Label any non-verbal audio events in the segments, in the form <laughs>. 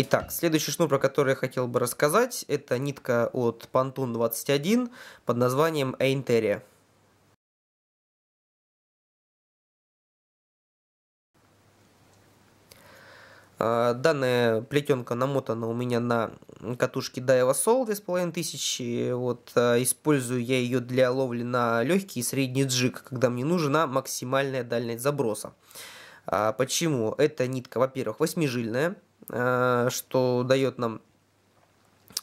Итак, следующий шнур, про который я хотел бы рассказать, это нитка от Pantone 21 под названием Ainteria. А, данная плетенка намотана у меня на катушке Daiwa Soul 2500. Вот, а, использую я ее для ловли на легкий и средний джиг, когда мне нужна максимальная дальность заброса. А, почему? Эта нитка, во-первых, восьмижильная, Э, что дает нам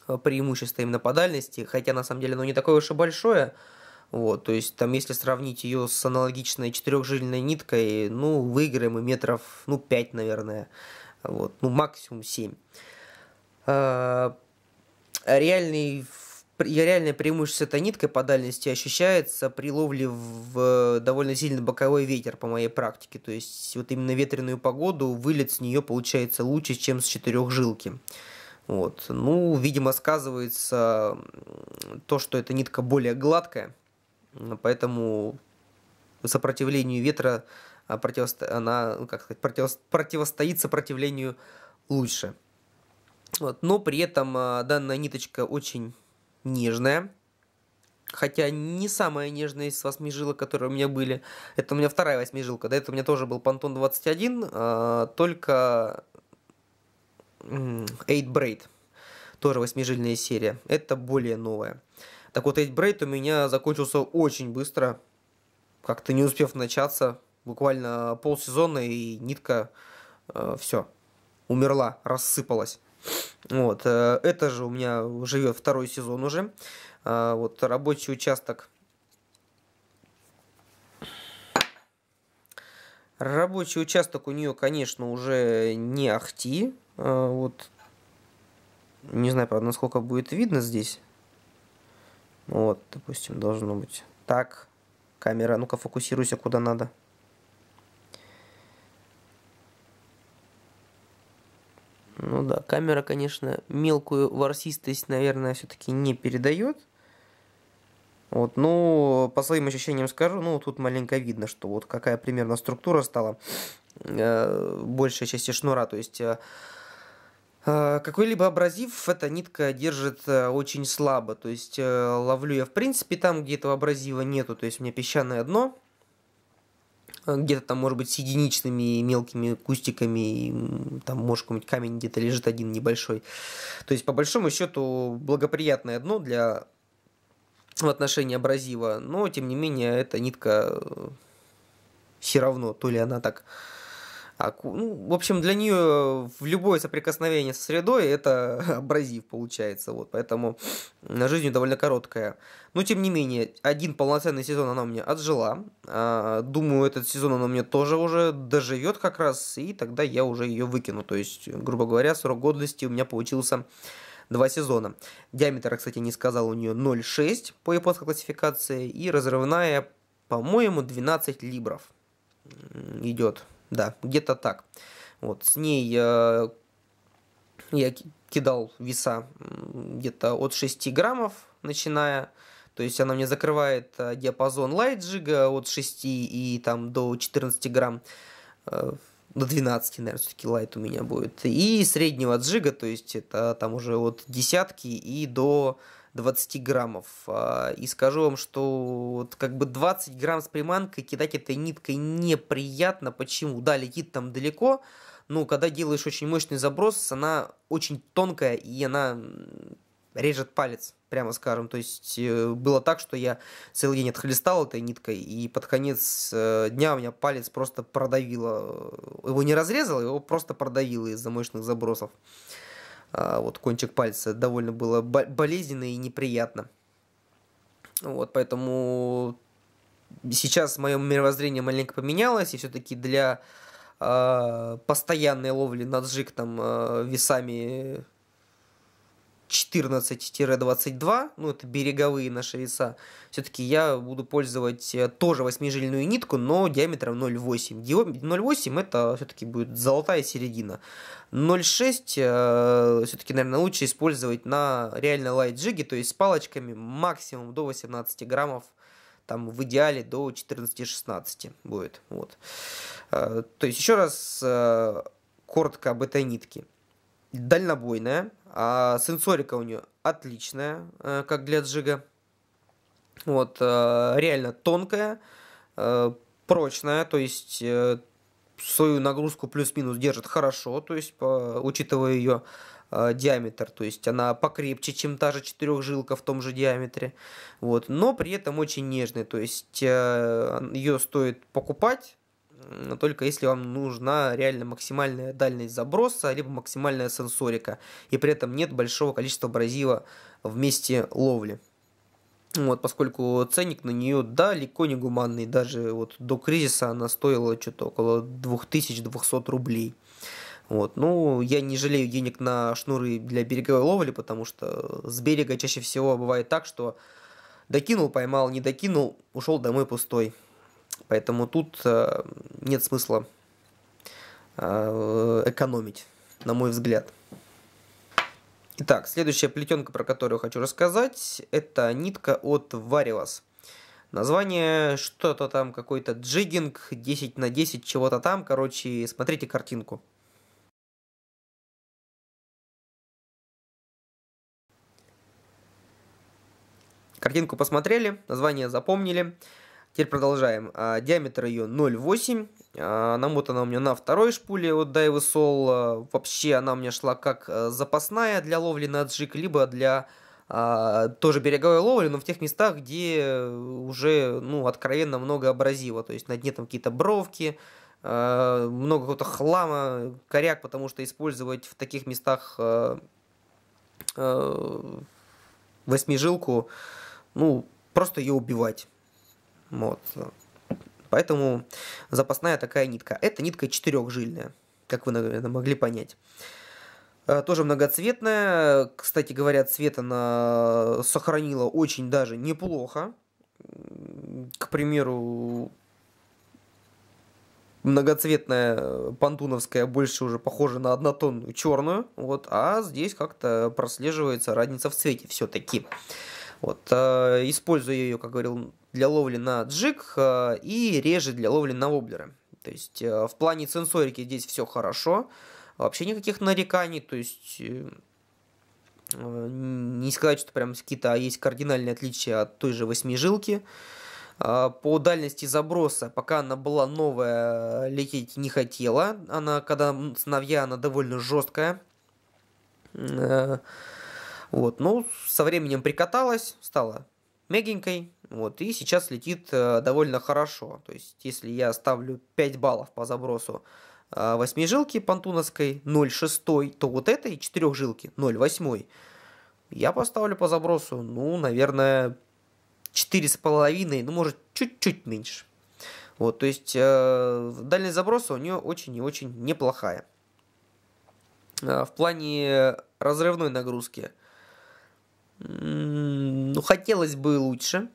э, преимущество именно по дальности, хотя на самом деле оно не такое уж и большое. Вот, то есть там, если сравнить ее с аналогичной четырехжильной ниткой, ну, выиграем мы метров, ну, 5, наверное, вот, ну, максимум 7. Э, реальный реальное преимущество этой ниткой по дальности ощущается при ловле в э, довольно сильный боковой ветер по моей практике. То есть вот именно ветреную погоду вылет с нее получается лучше, чем с четырехжилки. Вот. Ну, видимо, сказывается то, что эта нитка более гладкая, поэтому сопротивлению ветра а, противосто... она, ну, как сказать, противо... противостоит сопротивлению лучше. Вот. Но при этом а, данная ниточка очень нежная. Хотя не самая нежная из восьмижилок, которые у меня были. Это у меня вторая восьмижилка. да, это у меня тоже был Pantone 21, а, только 8 Braid. Тоже восьмижильная серия. Это более новая. Так вот, 8 Braid у меня закончился очень быстро. Как-то не успев начаться. Буквально полсезона и нитка э, все. Умерла, рассыпалась. Вот, э, это же у меня живет второй сезон уже. А, вот рабочий участок. Рабочий участок у нее, конечно, уже не ахти. А, вот. Не знаю, правда, насколько будет видно здесь. Вот, допустим, должно быть. Так, камера, ну-ка фокусируйся куда надо. камера, конечно, мелкую ворсистость, наверное, все-таки не передает. Вот, ну, по своим ощущениям скажу, ну, тут маленько видно, что вот какая примерно структура стала э, большей части шнура, то есть... Э, э, какой-либо абразив эта нитка держит э, очень слабо, то есть э, ловлю я в принципе там, где этого абразива нету, то есть у меня песчаное дно, Э, где-то там, может быть, с единичными мелкими кустиками, и, там, может, какой-нибудь камень где-то лежит один небольшой. То есть, по большому счету, благоприятное дно для в отношении абразива, но, тем не менее, эта нитка э, все равно, то ли она так а ну, в общем, для нее в любое соприкосновение со средой это <laughs> абразив получается, вот, поэтому жизнь довольно короткая. Но, тем не менее, один полноценный сезон она мне отжила, а, думаю, этот сезон она мне тоже уже доживет как раз, и тогда я уже ее выкину, то есть, грубо говоря, срок годности у меня получился два сезона. Диаметр, кстати, не сказал, у нее 0,6 по японской классификации, и разрывная, по-моему, 12 либров идет. Да, где-то так. Вот, с ней э, я кидал веса где-то от 6 граммов, начиная. То есть она мне закрывает э, диапазон light джига э, от 6 и там до 14 грамм. Э, до 12, наверное, все-таки лайт у меня будет. И среднего джига, то есть это там уже от десятки и до 20 граммов. А, и скажу вам, что вот как бы 20 грамм с приманкой кидать этой ниткой неприятно. Почему? Да, летит там далеко, но когда делаешь очень мощный заброс, она очень тонкая и она режет палец, прямо скажем. То есть э, было так, что я целый день отхлестал этой ниткой, и под конец э, дня у меня палец просто продавило. Его не разрезал, его просто продавило из-за мощных забросов. А, вот кончик пальца довольно было болезненно и неприятно. Вот, поэтому сейчас мое мировоззрение маленько поменялось, и все-таки для э, постоянной ловли на джиг там э, весами 14-22, ну это береговые наши веса, все-таки я буду пользовать э, тоже восьмижильную нитку, но диаметром 0,8. 0,8 это все-таки будет золотая середина. 0,6 э, все-таки, наверное, лучше использовать на реально лайт джиге, то есть с палочками максимум до 18 граммов там в идеале до 14-16 будет. Вот. Э, то есть еще раз э, коротко об этой нитке дальнобойная, а сенсорика у нее отличная, э, как для джига. Вот, э, реально тонкая, э, прочная, то есть свою нагрузку плюс-минус держит хорошо, то есть по, учитывая ее диаметр, то есть она покрепче, чем та же четырехжилка в том же диаметре, вот, но при этом очень нежная, то есть ее стоит покупать, но только если вам нужна реально максимальная дальность заброса, либо максимальная сенсорика, и при этом нет большого количества абразива в месте ловли. Вот, поскольку ценник на нее далеко не гуманный, даже вот до кризиса она стоила что-то около 2200 рублей. Вот. Ну, я не жалею денег на шнуры для береговой ловли, потому что с берега чаще всего бывает так, что докинул, поймал, не докинул, ушел домой пустой. Поэтому тут э, нет смысла э, экономить, на мой взгляд. Итак, следующая плетенка, про которую хочу рассказать, это нитка от Varios. Название что-то там, какой-то джиггинг, 10 на 10, чего-то там. Короче, смотрите картинку. Картинку посмотрели, название запомнили. Теперь продолжаем. А, диаметр ее 0,8. А, намотана у меня на второй шпуле от Daiwa Sol. А, вообще она у меня шла как а, запасная для ловли на джик, либо для а, тоже береговой ловли, но в тех местах, где э, уже ну, откровенно много абразива. То есть на дне там какие-то бровки, а, много какого-то хлама, коряк, потому что использовать в таких местах а, а, восьмижилку, ну, просто ее убивать. Вот. Поэтому запасная такая нитка. Это нитка четырехжильная, как вы, наверное, могли понять. Э, тоже многоцветная. Кстати говоря, цвет она сохранила очень даже неплохо. К примеру, многоцветная понтуновская больше уже похожа на однотонную черную, вот, а здесь как-то прослеживается разница в цвете все-таки. Вот, э, использую ее, как говорил, для ловли на джиг э, и реже для ловли на воблеры. То есть э, в плане сенсорики здесь все хорошо, вообще никаких нареканий, то есть не сказать, что прям какие-то а есть кардинальные отличия от той же восьмижилки. По дальности заброса, пока она была новая, лететь не хотела. Она, когда сновья, она довольно жесткая. Вот, ну, со временем прикаталась, стала мягенькой, вот, и сейчас летит э, довольно хорошо. То есть, если я ставлю 5 баллов по забросу э, восьмижилки понтуновской 0,6, то вот этой четырехжилки 0,8 я поставлю по забросу, ну, наверное, 4,5, ну, может, чуть-чуть меньше. Вот, то есть, э, дальность заброса у нее очень и очень неплохая. Э, в плане разрывной нагрузки – ну, хотелось бы лучше.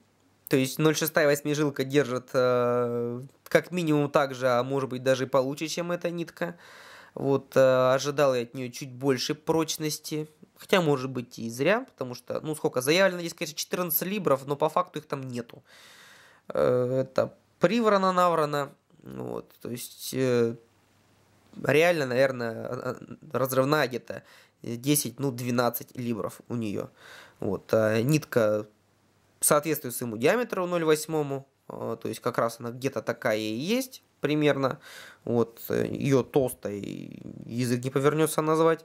То есть 0,6 жилка держит э, как минимум так же, а может быть даже и получше, чем эта нитка. Вот, э, ожидал я от нее чуть больше прочности. Хотя, может быть, и зря, потому что, ну, сколько, заявлено здесь, конечно, 14 либров, но по факту их там нету. Э, это приврана наврана. Вот, то есть, э, реально, наверное, э, э, разрывная где-то 10, ну, 12 либров у нее. Вот, а нитка соответствует своему диаметру 0,8, а, то есть как раз она где-то такая и есть примерно. Вот э, ее толстой язык не повернется назвать.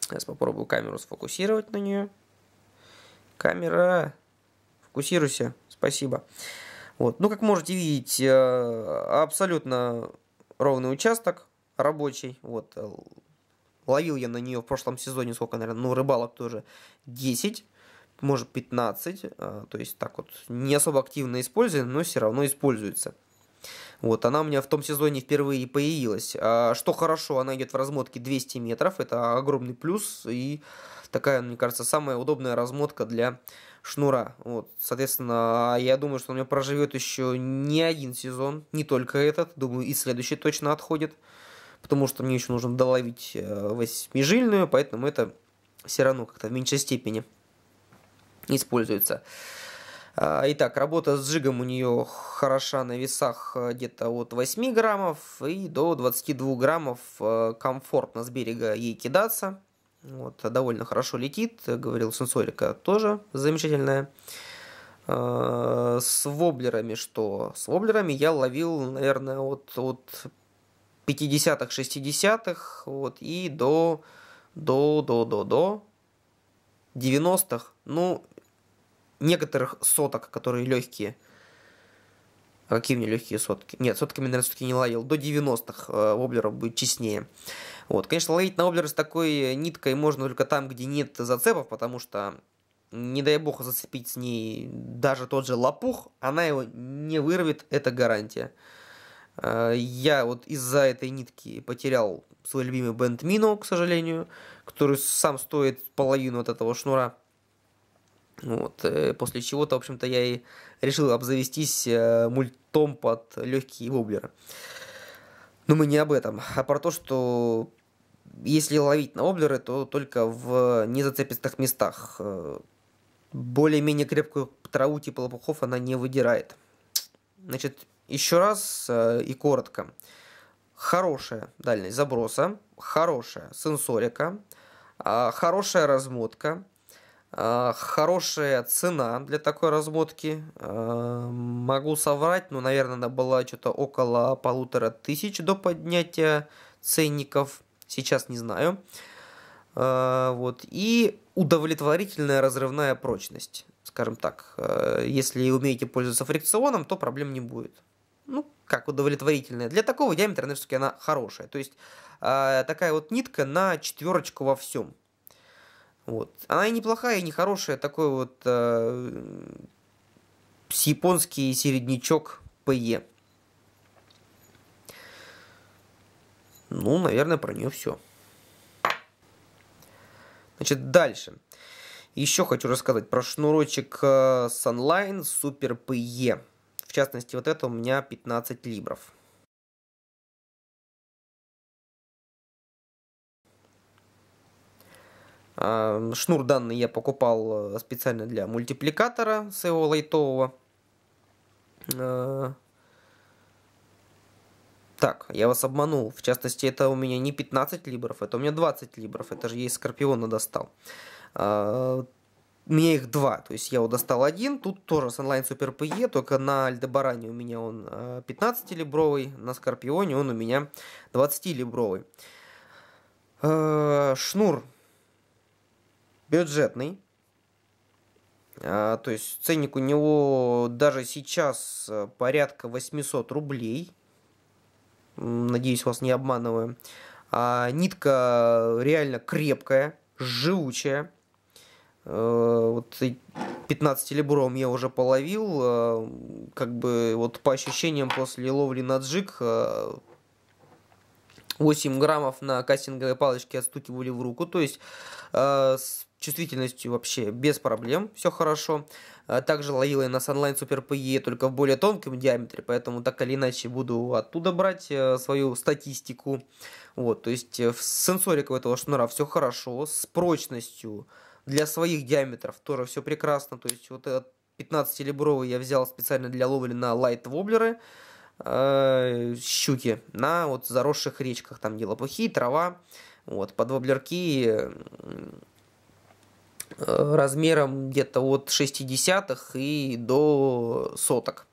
Сейчас попробую камеру сфокусировать на нее. Камера, фокусируйся, спасибо. Вот. Ну, как можете видеть, э, абсолютно ровный участок рабочий. Вот э, Ловил я на нее в прошлом сезоне, сколько, наверное, ну, рыбалок тоже 10, может 15, а, то есть так вот не особо активно используем, но все равно используется. Вот, она у меня в том сезоне впервые появилась. А, что хорошо, она идет в размотке 200 метров, это огромный плюс, и такая, мне кажется, самая удобная размотка для шнура. Вот, соответственно, я думаю, что у меня проживет еще не один сезон, не только этот, думаю, и следующий точно отходит потому что мне еще нужно доловить э, восьмижильную, поэтому это все равно как-то в меньшей степени используется. А, итак, работа с жигом у нее хороша на весах э, где-то от 8 граммов и до 22 граммов э, комфортно с берега ей кидаться. Вот, довольно хорошо летит, говорил сенсорика, тоже замечательная. А, с воблерами что? С воблерами я ловил, наверное, от, от 50-х, 60-х, вот, и до, до, до, до, до 90-х, ну, некоторых соток, которые легкие. А какие у меня легкие сотки? Нет, сотками, наверное, все-таки не ловил. До 90-х э, воблеров будет честнее. Вот, конечно, ловить на воблеры с такой э, ниткой можно только там, где нет зацепов, потому что, не дай бог, зацепить с ней даже тот же лопух, она его не вырвет, это гарантия. Э, я вот из-за этой нитки потерял свой любимый бенд Мино, к сожалению, который сам стоит половину от этого шнура. Вот, э, после чего-то, в общем-то, я и решил обзавестись э, мультом под легкие воблеры. Но мы не об этом, а про то, что если ловить на воблеры, то только в незацепистых местах. Более-менее крепкую траву типа лопухов она не выдирает. Значит, еще раз э, и коротко. Хорошая дальность заброса, хорошая сенсорика, а, хорошая размотка, а, хорошая цена для такой размотки. Э, могу соврать, но, наверное, она была что-то около полутора тысяч до поднятия ценников. Сейчас не знаю. Э, вот. И удовлетворительная разрывная прочность. Скажем так, если умеете пользоваться фрикционом, то проблем не будет ну, как удовлетворительная. Для такого диаметра она все-таки она хорошая. То есть э, такая вот нитка на четверочку во всем. Вот. Она и неплохая, и нехорошая. Такой вот э, японский середнячок ПЕ. Ну, наверное, про нее все. Значит, дальше. Еще хочу рассказать про шнурочек а, Sunline Super PE частности, вот это у меня 15 либров. А, шнур данный я покупал э, специально для мультипликатора с лайтового. Э, так, я вас обманул. В частности, это у меня не 15 либров, это у меня 20 либров. Это же я из Скорпиона достал. А, меня их два, то есть я его достал один, тут тоже с онлайн супер ПЕ, только на Альдебаране у меня он 15 э, либровый, на Скорпионе он у меня 20 либровый. Э, шнур бюджетный, э, то есть ценник у него даже сейчас порядка 800 рублей, надеюсь вас не обманываю. А нитка реально крепкая, живучая, Э, вот 15 либром я уже половил, э, как бы вот по ощущениям после ловли на джиг 8 э, граммов на кастинговой палочке отстукивали в руку, то есть с чувствительностью вообще без проблем, все хорошо. Также ловил я на Sunline Super PE, только в более тонком диаметре, поэтому так или иначе буду оттуда брать свою статистику. Вот, то есть с сенсорикой этого шнура все хорошо, с прочностью для своих диаметров тоже все прекрасно. То есть вот этот 15-либровый я взял специально для ловли на лайт-воблеры, э, щуки, на вот заросших речках. Там елопухи, трава, вот, под воблерки э, размером где-то от 60 и до соток.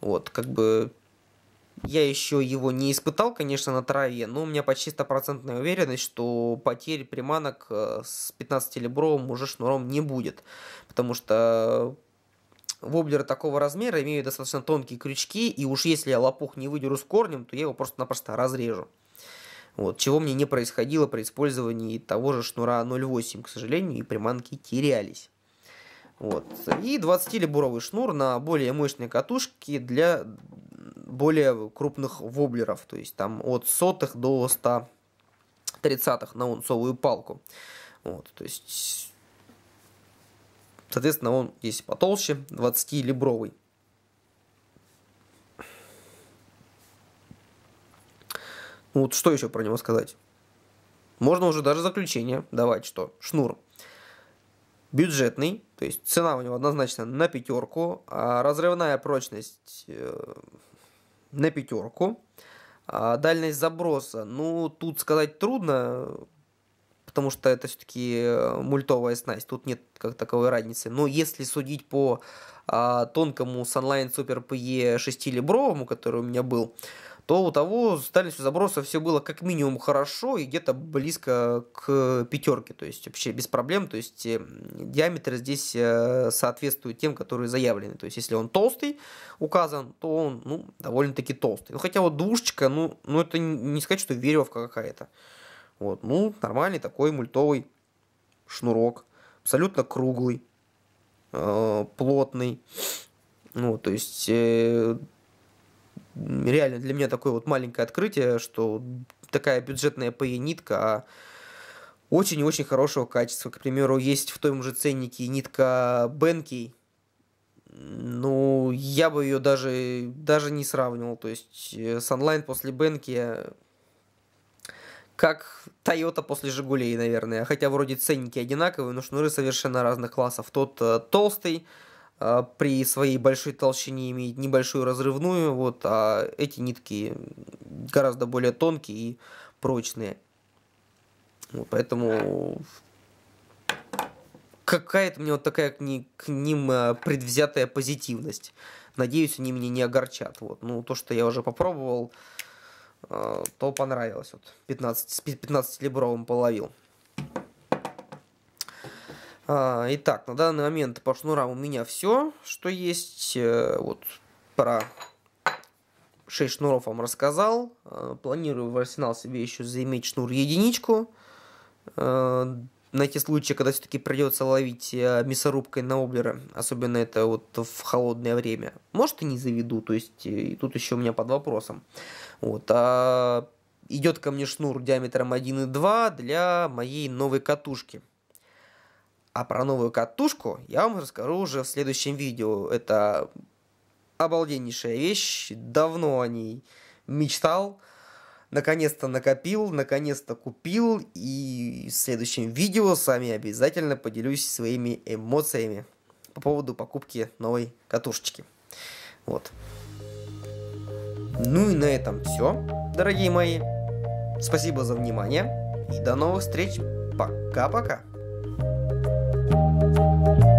Вот, как бы я еще его не испытал, конечно, на траве, но у меня почти стопроцентная уверенность, что потерь приманок э, с 15-либровым уже шнуром не будет. Потому что воблеры такого размера имеют достаточно тонкие крючки, и уж если я лопух не выдеру с корнем, то я его просто-напросто разрежу. Вот, чего мне не происходило при использовании того же шнура 0.8, к сожалению, и приманки терялись. Вот. И 20-либуровый шнур на более мощные катушки для более крупных воблеров, то есть там от сотых до 130 на унцовую палку. Вот, то есть, соответственно, он здесь потолще, 20-либровый. Вот что еще про него сказать? Можно уже даже заключение давать, что шнур бюджетный, то есть цена у него однозначно на пятерку, а разрывная прочность э, на пятерку, а дальность заброса, ну, тут сказать трудно, потому что это все-таки э, мультовая снасть, тут нет как таковой разницы. Но если судить по а, тонкому Sunline Super PE 6-либровому, который у меня был, то у того с дальностью заброса все было как минимум хорошо и где-то близко к пятерке, то есть вообще без проблем, то есть эм, диаметры здесь э, соответствуют тем, которые заявлены, то есть если он толстый указан, то он ну, довольно-таки толстый. Ну, хотя вот двушечка, ну, ну это не сказать, что веревка какая-то. Вот, ну, нормальный такой мультовый шнурок, абсолютно круглый, э, плотный, ну, то есть э, реально для меня такое вот маленькое открытие, что такая бюджетная паянитка, e а очень и очень хорошего качества. К примеру, есть в том же ценнике нитка Бенки. Ну, я бы ее даже, даже не сравнивал. То есть, э, с онлайн после Бенки э, как Toyota после Жигулей, наверное. Хотя вроде ценники одинаковые, но шнуры совершенно разных классов. Тот э, толстый, а, при своей большой толщине имеет небольшую разрывную, вот, а эти нитки гораздо более тонкие и прочные. Вот, поэтому какая-то мне вот такая к, ни, к ним а, предвзятая позитивность. Надеюсь, они меня не огорчат. Вот. Ну, то, что я уже попробовал, а, то понравилось. Вот 15, с 15-либровым половил. А, итак, на данный момент по шнурам у меня все, что есть. Э, вот про 6 шнуров вам рассказал. А, планирую в арсенал себе еще заиметь шнур единичку. А, на те случаи, когда все-таки придется ловить э, мясорубкой на облера, особенно это вот в холодное время. Может и не заведу, то есть и тут еще у меня под вопросом. Вот, а идет ко мне шнур диаметром 1,2 для моей новой катушки – а про новую катушку я вам расскажу уже в следующем видео. Это обалденнейшая вещь, давно о ней мечтал. Наконец-то накопил, наконец-то купил, и в следующем видео с вами обязательно поделюсь своими эмоциями по поводу покупки новой катушечки. Вот. Ну и на этом все, дорогие мои. Спасибо за внимание и до новых встреч. Пока-пока. Música